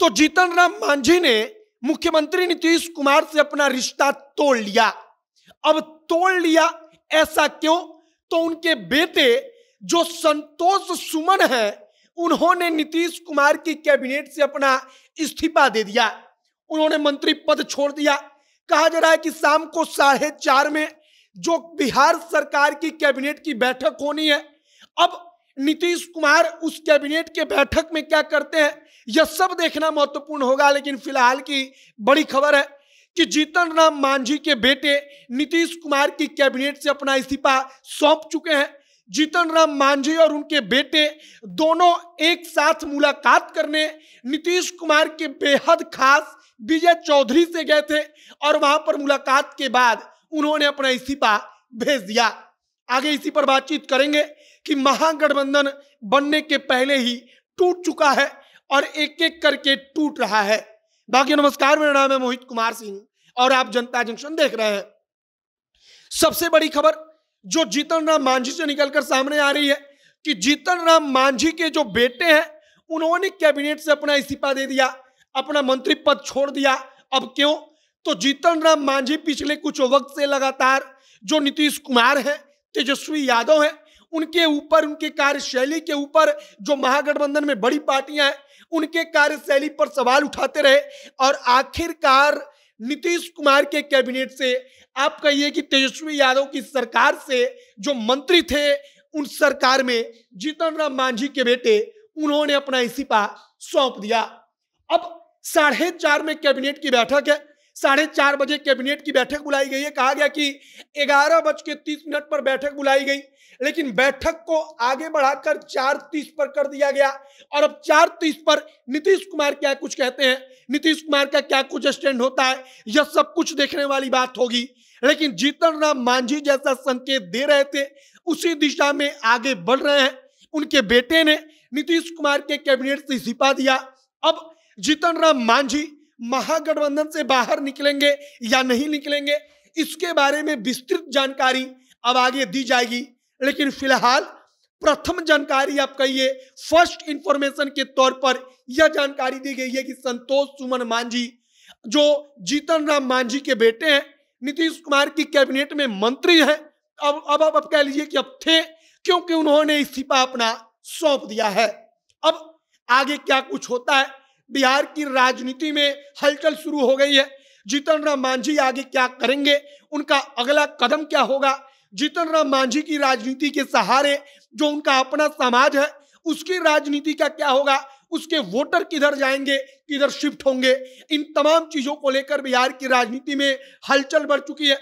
तो जीतन राम मांझी ने मुख्यमंत्री नीतीश कुमार से अपना रिश्ता तोड़ लिया अब तोड़ लिया ऐसा क्यों तो उनके बेटे जो संतोष सुमन है उन्होंने नीतीश कुमार की कैबिनेट से अपना इस्तीफा दे दिया उन्होंने मंत्री पद छोड़ दिया कहा जा रहा है कि शाम को साढ़े चार में जो बिहार सरकार की कैबिनेट की बैठक होनी है अब नीतीश कुमार उस कैबिनेट के बैठक में क्या करते हैं यह सब देखना महत्वपूर्ण होगा लेकिन फिलहाल की बड़ी खबर है कि जीतन राम मांझी के बेटे नीतीश कुमार की कैबिनेट से अपना इस्तीफा सौंप चुके हैं जीतन राम मांझी और उनके बेटे दोनों एक साथ मुलाकात करने नीतीश कुमार के बेहद खास विजय चौधरी से गए थे और वहां पर मुलाकात के बाद उन्होंने अपना इस्तीफा भेज दिया आगे इसी पर बातचीत करेंगे कि महागठबंधन बनने के पहले ही टूट चुका है और एक एक करके टूट रहा है बाकी नमस्कार मेरा नाम है मोहित कुमार सिंह और आप जनता जंक्शन देख रहे हैं सबसे बड़ी खबर जो जीतन राम मांझी से निकलकर सामने आ रही है कि जीतन राम मांझी के जो बेटे हैं उन्होंने कैबिनेट से अपना इस्तीफा दे दिया अपना मंत्री पद छोड़ दिया अब क्यों तो जीतन राम मांझी पिछले कुछ वक्त से लगातार जो नीतीश कुमार है तेजस्वी यादव हैं उनके ऊपर उनके कार्यशैली के ऊपर जो महागठबंधन में बड़ी पार्टियां हैं उनके कार्यशैली पर सवाल उठाते रहे और आखिरकार नीतीश कुमार के कैबिनेट से आप कहिए कि तेजस्वी यादव की सरकार से जो मंत्री थे उन सरकार में जीतन राम मांझी के बेटे उन्होंने अपना इस्तीफा सौंप दिया अब साढ़े चार में कैबिनेट की बैठक है साढ़े चार बजे कैबिनेट की बैठक बुलाई गई है कहा गया कि ग्यारह बज के तीस मिनट पर बैठक बुलाई गई लेकिन बैठक को आगे बढ़ाकर चार तीस पर कर दिया गया और अब चार तीस पर नीतीश कुमार क्या कुछ कहते हैं नीतीश कुमार का क्या कुछ स्टैंड होता है यह सब कुछ देखने वाली बात होगी लेकिन जीतन राम मांझी जैसा संकेत दे रहे थे उसी दिशा में आगे बढ़ रहे हैं उनके बेटे ने नीतीश कुमार के कैबिनेट से इस्तीफा दिया अब जीतन राम मांझी महागठबंधन से बाहर निकलेंगे या नहीं निकलेंगे इसके बारे में विस्तृत जानकारी अब आगे दी जाएगी लेकिन फिलहाल प्रथम जानकारी आप कहिए फर्स्ट इंफॉर्मेशन के तौर पर यह जानकारी दी गई है कि संतोष सुमन मांझी जो जीतन राम मांझी के बेटे हैं नीतीश कुमार की कैबिनेट में मंत्री हैं अब अब आप कह लीजिए कि अब थे क्योंकि उन्होंने इस्तीफा अपना सौंप दिया है अब आगे क्या कुछ होता है बिहार की राजनीति में हलचल शुरू हो गई है जीतन राम मांझी आगे क्या करेंगे उनका अगला कदम क्या होगा जीतन राम मांझी की राजनीति के सहारे जो उनका अपना समाज है उसकी राजनीति का क्या होगा उसके वोटर किधर जाएंगे किधर शिफ्ट होंगे इन तमाम चीजों को लेकर बिहार की राजनीति में हलचल बढ़ चुकी है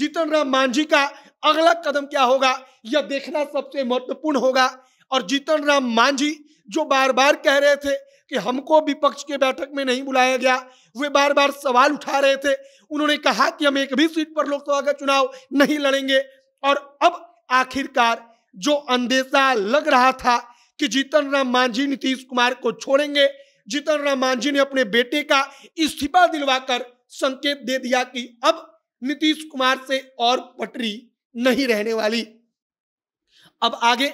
जीतन राम मांझी का अगला कदम क्या होगा यह देखना सबसे महत्वपूर्ण होगा और जीतन राम मांझी जो बार बार कह रहे थे कि हमको विपक्ष के बैठक में नहीं बुलाया गया वे बार बार सवाल उठा रहे थे उन्होंने कहा कि हम एक भी सीट पर लोकसभा का चुनाव नहीं लड़ेंगे और अब आखिरकार जो अंदेशा लग रहा था कि जीतन राम मांझी नीतीश कुमार को छोड़ेंगे जीतन राम मांझी ने अपने बेटे का इस्तीफा दिलवाकर संकेत दे दिया कि अब नीतीश कुमार से और पटरी नहीं रहने वाली अब आगे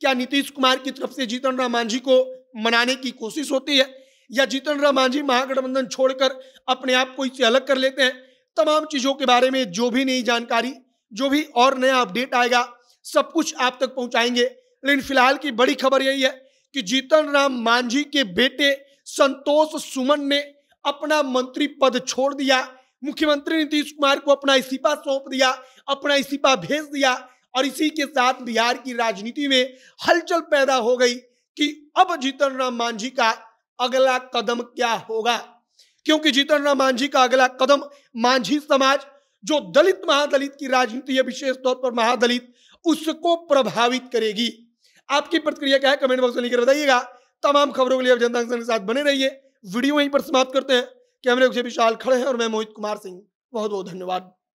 क्या नीतीश कुमार की तरफ से जीतन राम मांझी को मनाने की कोशिश होती है या जीतन राम मांझी महागठबंधन छोड़कर अपने आप को इससे अलग कर लेते हैं तमाम चीज़ों के बारे में जो भी नई जानकारी जो भी और नया अपडेट आएगा सब कुछ आप तक पहुंचाएंगे लेकिन फिलहाल की बड़ी खबर यही है कि जीतन राम मांझी के बेटे संतोष सुमन ने अपना मंत्री पद छोड़ दिया मुख्यमंत्री नीतीश कुमार को अपना इस्तीफा सौंप दिया अपना इस्तीफा भेज दिया और इसी के साथ बिहार की राजनीति में हलचल पैदा हो गई कि अब जीतन राम मांझी का अगला कदम क्या होगा क्योंकि जीतन राम मांझी का अगला कदम मांझी समाज जो दलित महादलित की राजनीति है विशेष तौर पर महादलित उसको प्रभावित करेगी आपकी प्रतिक्रिया क्या है कमेंट बॉक्स में लिखकर बताइएगा तमाम खबरों के लिए जनता के साथ बने रहिए वीडियो यहीं पर समाप्त करते हैं कैमरे से विशाल खड़े हैं और मैं मोहित कुमार सिंह बहुत बहुत धन्यवाद